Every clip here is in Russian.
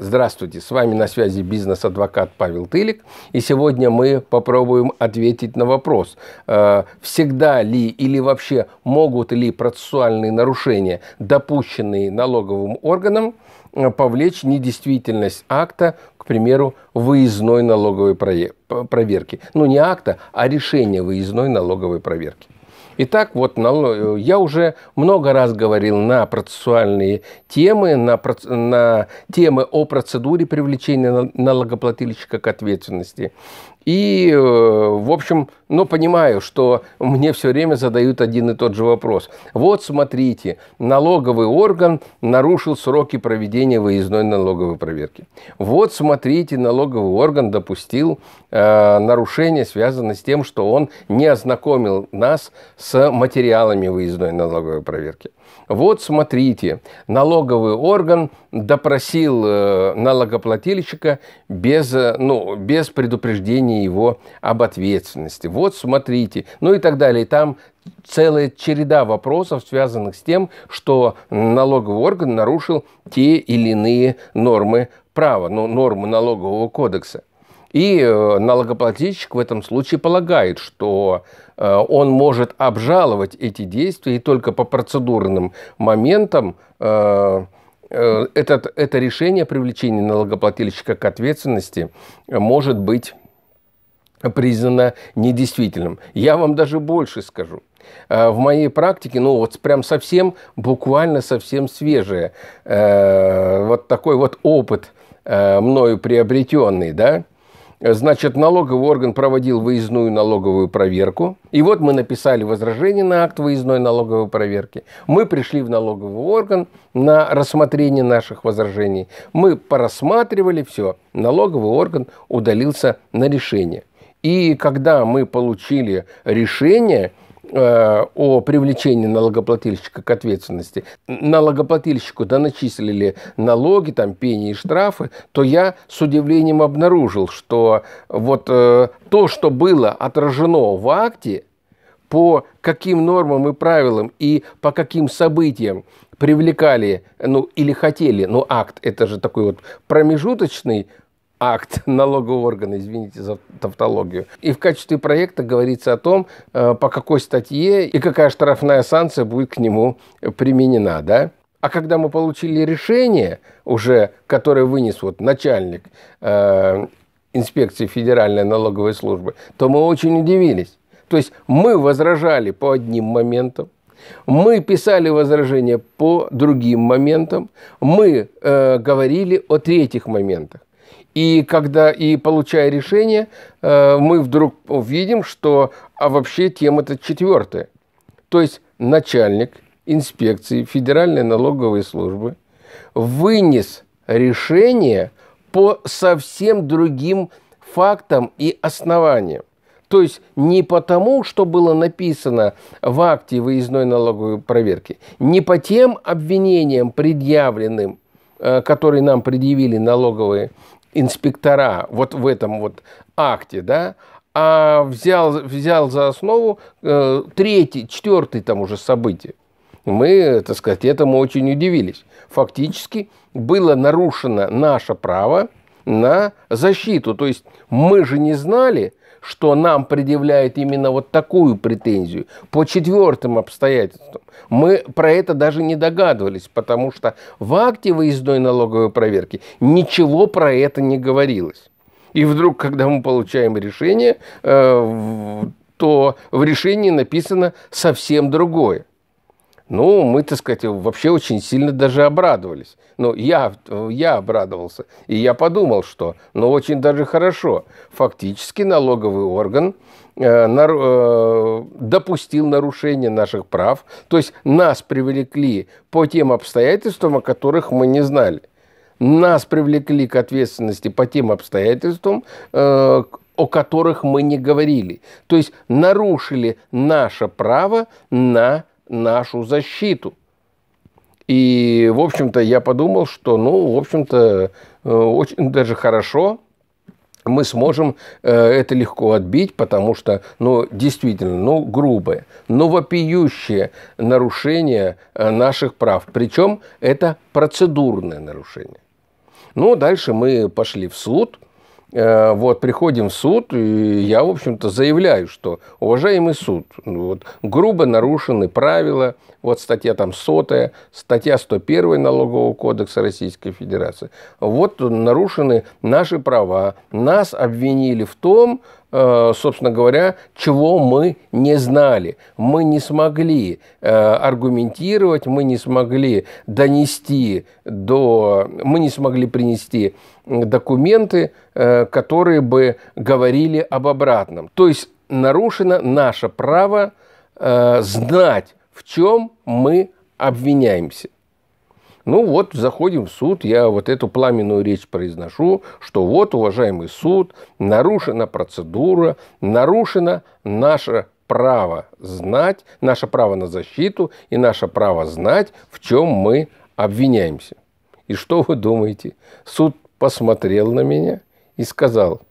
Здравствуйте, с вами на связи бизнес-адвокат Павел Тылик, и сегодня мы попробуем ответить на вопрос, э, всегда ли или вообще могут ли процессуальные нарушения, допущенные налоговым органом, э, повлечь недействительность акта, к примеру, выездной налоговой проверки. Ну, не акта, а решения выездной налоговой проверки. Итак, вот я уже много раз говорил на процессуальные темы, на, на темы о процедуре привлечения налогоплательщика к ответственности. И, э, в общем, но понимаю, что мне все время задают один и тот же вопрос. Вот, смотрите, налоговый орган нарушил сроки проведения выездной налоговой проверки. Вот, смотрите, налоговый орган допустил э, нарушение, связанное с тем, что он не ознакомил нас с материалами выездной налоговой проверки. Вот смотрите, налоговый орган допросил э, налогоплательщика без, э, ну, без предупреждения его об ответственности. Вот смотрите, ну и так далее. там целая череда вопросов, связанных с тем, что налоговый орган нарушил те или иные нормы права, ну, нормы налогового кодекса. И э, налогоплательщик в этом случае полагает, что э, он может обжаловать эти действия и только по процедурным моментам э, этот, это решение о привлечении налогоплательщика к ответственности может быть признано недействительным. Я вам даже больше скажу. В моей практике, ну вот прям совсем, буквально совсем свежее, вот такой вот опыт мною приобретенный, да, Значит, налоговый орган проводил выездную налоговую проверку. И вот мы написали возражение на акт выездной налоговой проверки. Мы пришли в налоговый орган на рассмотрение наших возражений. Мы порассматривали все. Налоговый орган удалился на решение. И когда мы получили решение, Э, о привлечении налогоплательщика к ответственности, налогоплательщику да, начислили налоги, там, пени и штрафы, то я с удивлением обнаружил, что вот э, то, что было отражено в акте, по каким нормам и правилам и по каким событиям привлекали, ну, или хотели, ну, акт – это же такой вот промежуточный акт налогового органа, извините за тавтологию. И в качестве проекта говорится о том, э, по какой статье и какая штрафная санкция будет к нему применена. Да? А когда мы получили решение, уже, которое вынес вот начальник э, инспекции Федеральной налоговой службы, то мы очень удивились. То есть мы возражали по одним моментам, мы писали возражения по другим моментам, мы э, говорили о третьих моментах. И когда и получая решение, э, мы вдруг увидим, что а вообще тема это четвертая. То есть начальник инспекции Федеральной налоговой службы вынес решение по совсем другим фактам и основаниям. То есть не потому, что было написано в акте выездной налоговой проверки, не по тем обвинениям, предъявленным, э, которые нам предъявили налоговые инспектора вот в этом вот акте, да, а взял, взял за основу э, третий, четвертый там уже событие. Мы, так сказать, этому очень удивились. Фактически было нарушено наше право на защиту. То есть мы же не знали, что нам предъявляют именно вот такую претензию по четвертым обстоятельствам. Мы про это даже не догадывались, потому что в акте выездной налоговой проверки ничего про это не говорилось. И вдруг, когда мы получаем решение, э, то в решении написано совсем другое. Ну, мы, так сказать, вообще очень сильно даже обрадовались. Ну, я, я обрадовался. И я подумал, что, ну, очень даже хорошо. Фактически налоговый орган э, нар, э, допустил нарушение наших прав. То есть нас привлекли по тем обстоятельствам, о которых мы не знали. Нас привлекли к ответственности по тем обстоятельствам, э, о которых мы не говорили. То есть нарушили наше право на нашу защиту. И, в общем-то, я подумал, что, ну, в общем-то, э, очень даже хорошо мы сможем э, это легко отбить, потому что, ну, действительно, ну, грубое, ну вопиющее нарушение э, наших прав. Причем это процедурное нарушение. Ну, дальше мы пошли в суд – Э, вот, приходим в суд, и я, в общем-то, заявляю, что, уважаемый суд, ну вот, грубо нарушены правила, вот статья там сотая, статья 101 Налогового кодекса Российской Федерации. Вот нарушены наши права. Нас обвинили в том, Э, собственно говоря, чего мы не знали. Мы не смогли э, аргументировать, мы не смогли донести до... Мы не смогли принести документы, э, которые бы говорили об обратном. То есть нарушено наше право знать, в чем мы обвиняемся. Ну вот, заходим в суд, я вот эту пламенную речь произношу, что вот, уважаемый суд, нарушена процедура, нарушено наше право знать, наше право на защиту и наше право знать, в чем мы обвиняемся. И что вы думаете? Суд посмотрел на меня и сказал,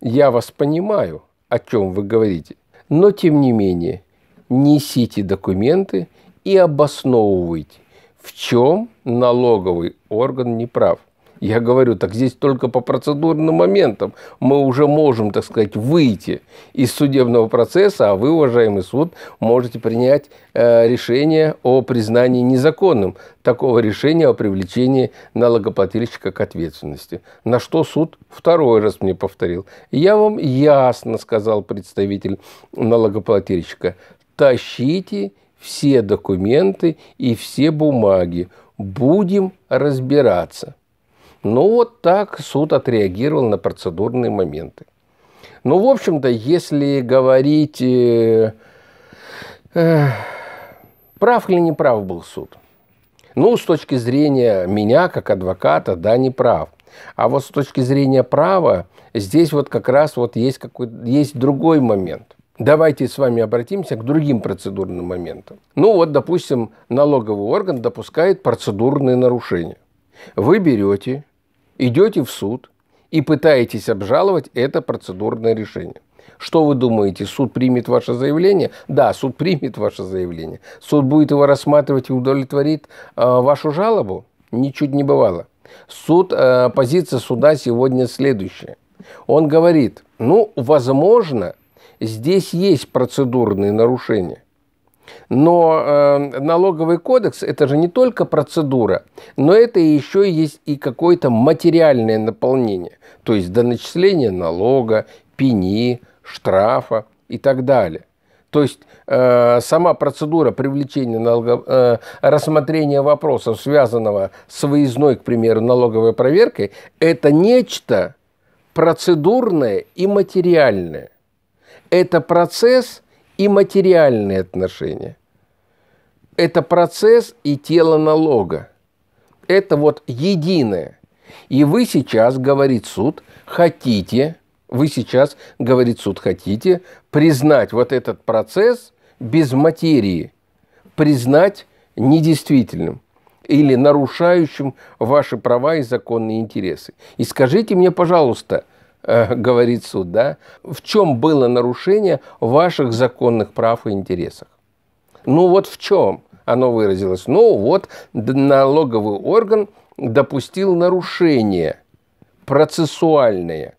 я вас понимаю, о чем вы говорите, но тем не менее несите документы и обосновывайте в чем налоговый орган не прав. Я говорю, так здесь только по процедурным моментам мы уже можем, так сказать, выйти из судебного процесса, а вы, уважаемый суд, можете принять э, решение о признании незаконным такого решения о привлечении налогоплательщика к ответственности. На что суд второй раз мне повторил. Я вам ясно сказал представитель налогоплательщика, тащите все документы и все бумаги. Будем разбираться. Ну вот так суд отреагировал на процедурные моменты. Ну, в общем-то, если говорить, э, э, прав или не прав был суд. Ну, с точки зрения меня, как адвоката, да, не прав. А вот с точки зрения права, здесь вот как раз вот есть, какой, есть другой момент. Давайте с вами обратимся к другим процедурным моментам. Ну вот, допустим, налоговый орган допускает процедурные нарушения. Вы берете, идете в суд и пытаетесь обжаловать это процедурное решение. Что вы думаете, суд примет ваше заявление? Да, суд примет ваше заявление. Суд будет его рассматривать и удовлетворит э, вашу жалобу? Ничуть не бывало. Суд, э, позиция суда сегодня следующая. Он говорит, ну, возможно, Здесь есть процедурные нарушения. Но э, налоговый кодекс это же не только процедура, но это еще есть и какое-то материальное наполнение, то есть доначисление налога, пени, штрафа и так далее. То есть э, сама процедура привлечения налога, э, рассмотрения вопросов, связанного с выездной, к примеру, налоговой проверкой, это нечто процедурное и материальное – это процесс и материальные отношения. Это процесс и тело налога. Это вот единое. И вы сейчас, говорит суд, хотите, вы сейчас, говорит суд, хотите признать вот этот процесс без материи, признать недействительным или нарушающим ваши права и законные интересы. И скажите мне, пожалуйста, Э, говорит суд, да, в чем было нарушение ваших законных прав и интересов. Ну вот в чем оно выразилось? Ну вот налоговый орган допустил нарушение процессуальное,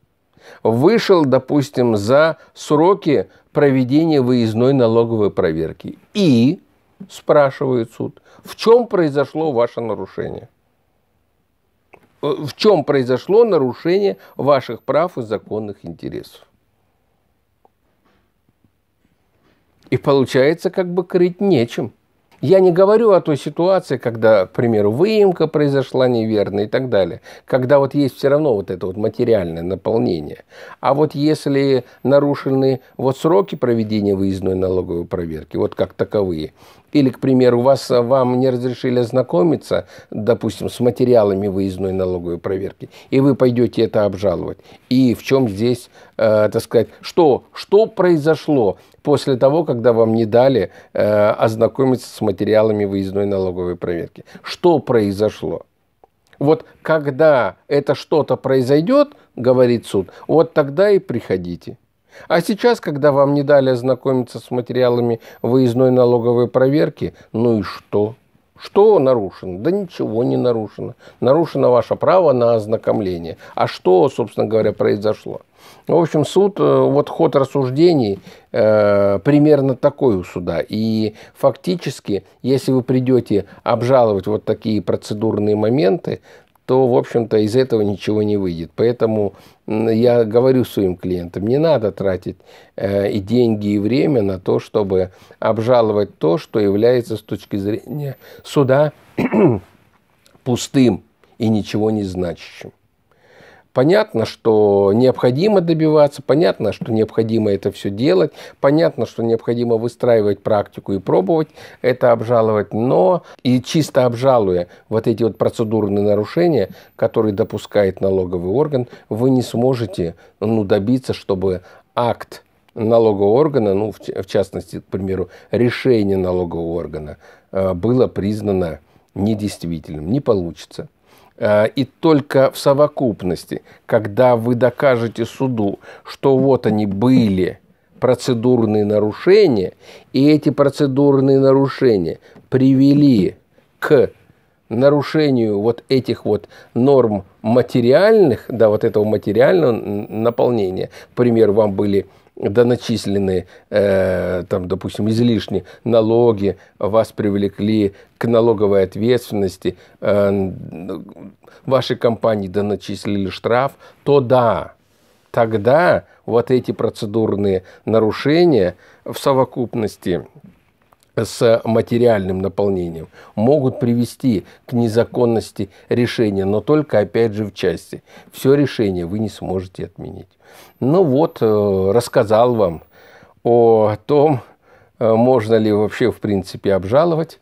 Вышел, допустим, за сроки проведения выездной налоговой проверки. И, спрашивает суд, в чем произошло ваше нарушение? Э, в чем произошло нарушение ваших прав и законных интересов. И получается, как бы крыть нечем. Я не говорю о той ситуации, когда, к примеру, выемка произошла неверно и так далее, когда вот есть все равно вот это вот материальное наполнение. А вот если нарушены вот сроки проведения выездной налоговой проверки, вот как таковые, или, к примеру, вас, а, вам не разрешили ознакомиться, допустим, с материалами выездной налоговой проверки, и вы пойдете это обжаловать. И в чем здесь, э, так сказать, что, что произошло после того, когда вам не дали э, ознакомиться с материалами выездной налоговой проверки? Что произошло? Вот когда это что-то произойдет, говорит суд, вот тогда и приходите. А сейчас, когда вам не дали ознакомиться с материалами выездной налоговой проверки, ну и что? Что нарушено? Да ничего не нарушено. Нарушено ваше право на ознакомление. А что, собственно говоря, произошло? В общем, суд, э, вот ход рассуждений э, примерно такой у суда. И фактически, если вы придете обжаловать вот такие процедурные моменты, то, в общем-то, из этого ничего не выйдет. Поэтому я говорю своим клиентам, не надо тратить э, и деньги, и время на то, чтобы обжаловать то, что является с точки зрения суда пустым и ничего не значащим. Понятно, что необходимо добиваться, понятно, что необходимо это все делать, понятно, что необходимо выстраивать практику и пробовать это обжаловать, но и чисто обжалуя вот эти вот процедурные нарушения, которые допускает налоговый орган, вы не сможете ну, добиться, чтобы акт налогового органа, ну, в, частности, к примеру, решение налогового органа э, было признано недействительным. Не получится. Э, и только в совокупности, когда вы докажете суду, что вот они были процедурные нарушения, и эти процедурные нарушения привели к нарушению вот этих вот норм материальных, да, вот этого материального наполнения, к примеру, вам были да э, там, допустим, излишне налоги, вас привлекли к налоговой ответственности, э, вашей компании да штраф, то да, тогда вот эти процедурные нарушения в совокупности – с материальным наполнением могут привести к незаконности решения, но только, опять же, в части. Все решение вы не сможете отменить. Ну вот, э, рассказал вам о том, э, можно ли вообще, в принципе, обжаловать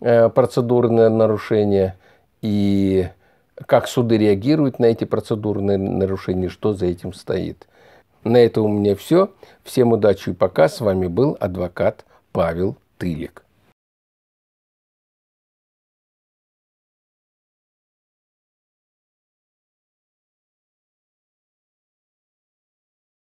э, процедурное нарушение и как суды реагируют на эти процедурные нарушения, что за этим стоит. На этом у меня все. Всем удачи и пока. С вами был адвокат Павел затылек.